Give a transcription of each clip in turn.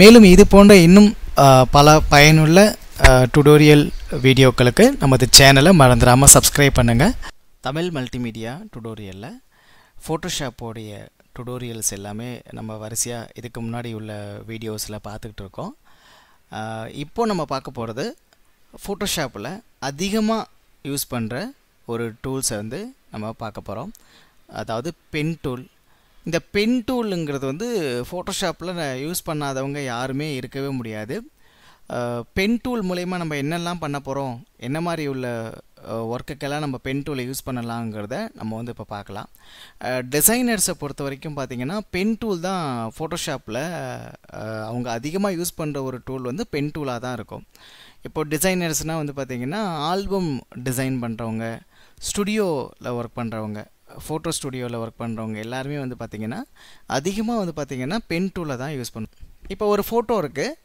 மேலும் இது போன்ற இன்னும் பல பயனுள்ள டுடோரியல் வீடியோக்களுக்கு நமது சேனலை மறந்துடாமல் சப்ஸ்கிரைப் பண்ணுங்கள் தமிழ் மல்டிமீடியா டுடோரியலில் ஃபோட்டோஷாப்போடைய டுடோரியல்ஸ் எல்லாமே நம்ம வரிசையாக இதுக்கு முன்னாடி உள்ள வீடியோஸில் பார்த்துக்கிட்டு இருக்கோம் இப்போது நம்ம பார்க்க போகிறது ஃபோட்டோஷாப்பில் அதிகமாக யூஸ் பண்ணுற ஒரு டூல்ஸை வந்து நம்ம பார்க்க போகிறோம் அதாவது பென் டூல் இந்த பென் டூலுங்கிறது வந்து ஃபோட்டோஷாப்பில் யூஸ் பண்ணாதவங்க யாருமே இருக்கவே முடியாது பென் டூல் மூலயமா நம்ம என்னெல்லாம் பண்ண போகிறோம் என்ன மாதிரி உள்ள ஒர்க்குக்கெல்லாம் நம்ம பென் டூலை யூஸ் பண்ணலாங்கிறத நம்ம வந்து இப்போ பார்க்கலாம் டிசைனர்ஸை பொறுத்த வரைக்கும் பார்த்திங்கன்னா பென் டூல் தான் ஃபோட்டோஷாப்பில் அவங்க அதிகமாக யூஸ் பண்ணுற ஒரு டூல் வந்து பென் டூலாக தான் இருக்கும் இப்போது டிசைனர்ஸ்னால் வந்து பார்த்திங்கன்னா ஆல்பம் டிசைன் பண்ணுறவங்க ஸ்டுடியோவில் ஒர்க் பண்ணுறவங்க ஃபோட்டோ ஸ்டுடியோவில் ஒர்க் பண்ணுறவங்க எல்லாருமே வந்து பார்த்திங்கன்னா அதிகமாக வந்து பார்த்திங்கன்னா பென் டூலை தான் யூஸ் பண்ணும் இப்போ ஒரு ஃபோட்டோ இருக்குது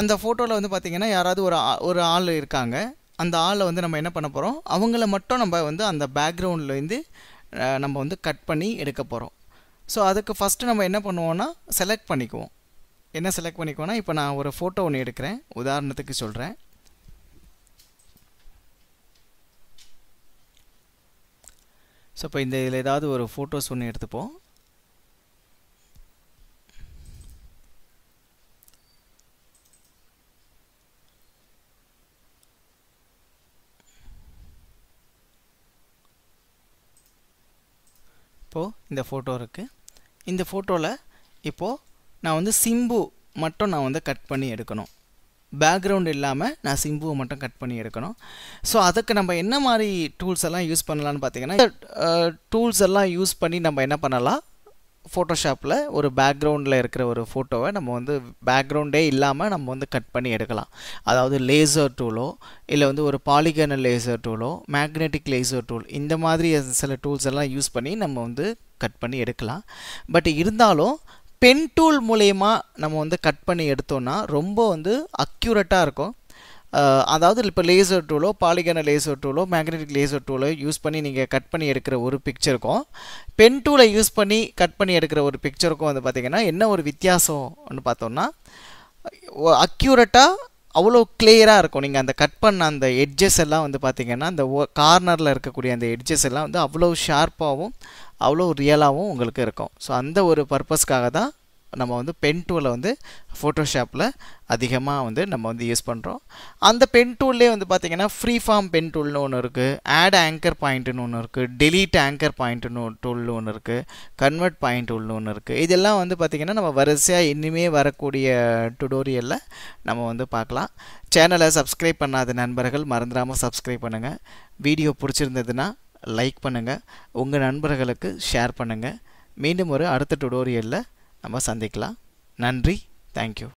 அந்த ஃபோட்டோவில் வந்து பார்த்திங்கன்னா யாராவது ஒரு ஒரு ஆள் இருக்காங்க அந்த ஆளை வந்து நம்ம என்ன பண்ண போகிறோம் அவங்கள மட்டும் நம்ம வந்து அந்த பேக்ரவுண்ட்லேருந்து நம்ம வந்து கட் பண்ணி எடுக்க போகிறோம் ஸோ அதுக்கு ஃபஸ்ட்டு நம்ம என்ன பண்ணுவோன்னா செலக்ட் பண்ணிக்குவோம் என்ன செலக்ட் பண்ணிக்குவோன்னா இப்போ நான் ஒரு ஃபோட்டோ ஒன்று எடுக்கிறேன் உதாரணத்துக்கு சொல்கிறேன் ஸோ இப்போ இந்த இதில் ஏதாவது ஒரு ஃபோட்டோஸ் ஒன்று எடுத்துப்போம் இப்போது இந்த ஃபோட்டோ இருக்குது இந்த ஃபோட்டோவில் இப்போது நான் வந்து சிம்பு மட்டும் நான் வந்து கட் பண்ணி எடுக்கணும் பேக்ரவுண்ட் இல்லாமல் நான் சிம்புவை மட்டும் கட் பண்ணி எடுக்கணும் ஸோ அதுக்கு நம்ம என்ன மாதிரி டூல்ஸ் எல்லாம் யூஸ் பண்ணலான்னு பார்த்தீங்கன்னா டூல்ஸ் எல்லாம் யூஸ் பண்ணி நம்ம என்ன பண்ணலாம் ஃபோட்டோஷாப்பில் ஒரு பேக்ரவுண்டில் இருக்கிற ஒரு ஃபோட்டோவை நம்ம வந்து பேக்ரவுண்டே இல்லாமல் நம்ம வந்து கட் பண்ணி எடுக்கலாம் அதாவது லேசர் டூலோ இல்லை வந்து ஒரு பாலிகனல் லேசர் டூலோ மேக்னெட்டிக் லேசர் டூல் இந்த மாதிரி சில டூல்ஸ் எல்லாம் யூஸ் பண்ணி நம்ம வந்து கட் பண்ணி எடுக்கலாம் பட் இருந்தாலும் பென் டூல் மூலயமா நம்ம வந்து கட் பண்ணி எடுத்தோன்னா ரொம்ப வந்து அக்யூரட்டாக இருக்கும் அதாவது இப்போ லேசர் டூலோ பாலிகன லேசர் டூலோ மேக்னெட்டிக் லேசர் டூலோ யூஸ் பண்ணி நீங்கள் கட் பண்ணி எடுக்கிற ஒரு பிக்சருக்கும் பென் டூலை யூஸ் பண்ணி கட் பண்ணி எடுக்கிற ஒரு பிக்சருக்கும் வந்து பார்த்திங்கன்னா என்ன ஒரு வித்தியாசம்னு பார்த்தோம்னா அக்யூரட்டாக அவ்வளோ கிளியராக இருக்கும் நீங்கள் அந்த கட் பண்ண அந்த எட்ஜஸ் எல்லாம் வந்து பார்த்திங்கன்னா அந்த கார்னரில் இருக்கக்கூடிய அந்த எட்ஜஸ் எல்லாம் வந்து அவ்வளோ ஷார்ப்பாகவும் அவ்வளோ ரியலாகவும் உங்களுக்கு இருக்கும் ஸோ அந்த ஒரு பர்பஸ்க்காக தான் நம்ம வந்து பென் டூலை வந்து ஃபோட்டோஷாப்பில் அதிகமாக வந்து நம்ம வந்து யூஸ் பண்ணுறோம் அந்த பென் டூல்லே வந்து பார்த்திங்கன்னா ஃப்ரீ ஃபார்ம் பென் டூல்னு ஒன்று இருக்குது ஆட் ஆங்கர் பாயிண்ட்டுன்னு ஒன்று இருக்குது டெலீட் ஆங்கர் பாயிண்ட்டுன்னு டூல்னு ஒன்று இருக்குது கன்வெர்ட் பாயிண்ட் டூல்னு ஒன்று இருக்குது இதெல்லாம் வந்து பார்த்திங்கன்னா நம்ம வரிசையாக இனிமே வரக்கூடிய டுடோரியலில் நம்ம வந்து பார்க்கலாம் சேனலை சப்ஸ்கிரைப் பண்ணாத நண்பர்கள் மறந்துடாமல் சப்ஸ்கிரைப் பண்ணுங்கள் வீடியோ பிடிச்சிருந்ததுன்னா லைக் பண்ணுங்கள் உங்கள் நண்பர்களுக்கு ஷேர் பண்ணுங்கள் மீண்டும் ஒரு அடுத்த டுடோரியலில் நம்ம சந்திக்கலாம் நன்றி தேங்க்யூ